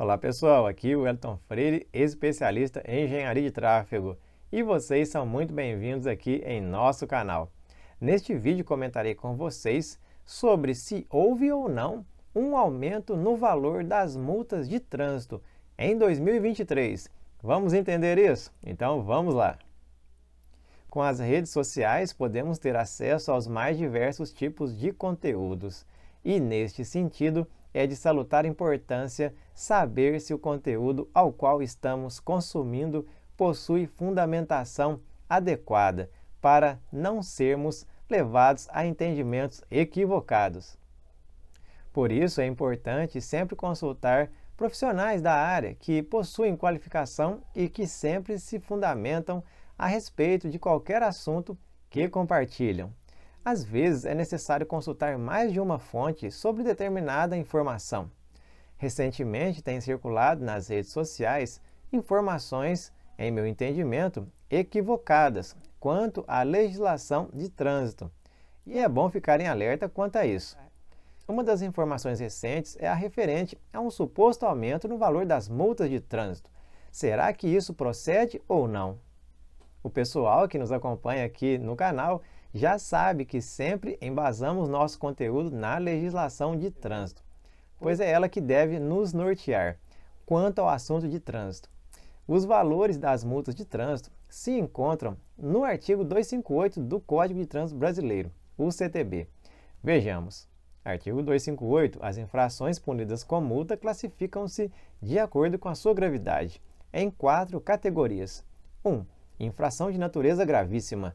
Olá pessoal, aqui é o Elton Freire, especialista em engenharia de tráfego, e vocês são muito bem-vindos aqui em nosso canal. Neste vídeo comentarei com vocês sobre se houve ou não um aumento no valor das multas de trânsito em 2023. Vamos entender isso? Então vamos lá! Com as redes sociais podemos ter acesso aos mais diversos tipos de conteúdos e, neste sentido, é de salutar importância saber se o conteúdo ao qual estamos consumindo possui fundamentação adequada para não sermos levados a entendimentos equivocados. Por isso, é importante sempre consultar profissionais da área que possuem qualificação e que sempre se fundamentam a respeito de qualquer assunto que compartilham. Às vezes, é necessário consultar mais de uma fonte sobre determinada informação. Recentemente, têm circulado nas redes sociais informações, em meu entendimento, equivocadas quanto à legislação de trânsito, e é bom ficar em alerta quanto a isso. Uma das informações recentes é a referente a um suposto aumento no valor das multas de trânsito. Será que isso procede ou não? O pessoal que nos acompanha aqui no canal já sabe que sempre embasamos nosso conteúdo na legislação de trânsito, pois é ela que deve nos nortear quanto ao assunto de trânsito. Os valores das multas de trânsito se encontram no artigo 258 do Código de Trânsito Brasileiro, o CTB. Vejamos. Artigo 258. As infrações punidas com multa classificam-se de acordo com a sua gravidade em quatro categorias. 1. Um, infração de natureza gravíssima.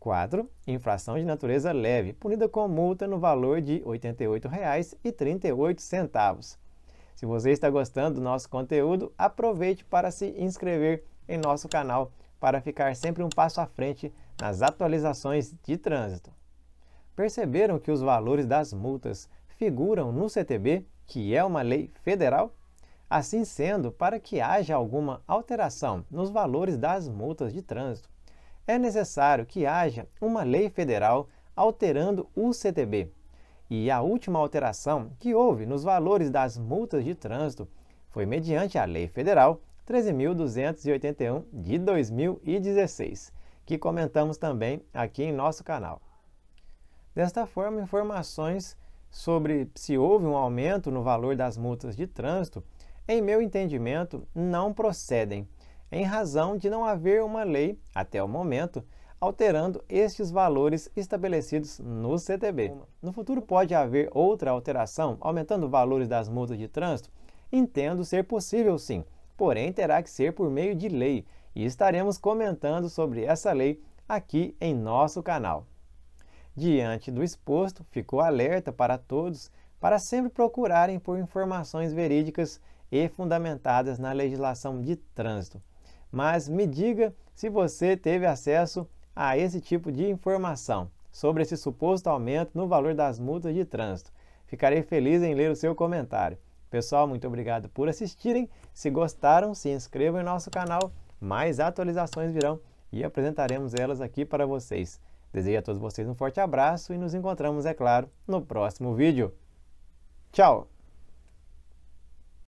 4. Infração de natureza leve, punida com multa no valor de R$ 88,38. Se você está gostando do nosso conteúdo, aproveite para se inscrever em nosso canal para ficar sempre um passo à frente nas atualizações de trânsito. Perceberam que os valores das multas figuram no CTB, que é uma lei federal? Assim sendo, para que haja alguma alteração nos valores das multas de trânsito, é necessário que haja uma lei federal alterando o CTB. E a última alteração que houve nos valores das multas de trânsito foi mediante a Lei Federal 13.281 de 2016, que comentamos também aqui em nosso canal. Desta forma, informações sobre se houve um aumento no valor das multas de trânsito, em meu entendimento, não procedem, em razão de não haver uma lei, até o momento, alterando estes valores estabelecidos no CTB. No futuro pode haver outra alteração, aumentando valores das multas de trânsito? Entendo ser possível sim, porém terá que ser por meio de lei, e estaremos comentando sobre essa lei aqui em nosso canal. Diante do exposto, ficou alerta para todos para sempre procurarem por informações verídicas e fundamentadas na legislação de trânsito mas me diga se você teve acesso a esse tipo de informação sobre esse suposto aumento no valor das multas de trânsito. Ficarei feliz em ler o seu comentário. Pessoal, muito obrigado por assistirem. Se gostaram, se inscrevam em nosso canal. Mais atualizações virão e apresentaremos elas aqui para vocês. Desejo a todos vocês um forte abraço e nos encontramos, é claro, no próximo vídeo. Tchau!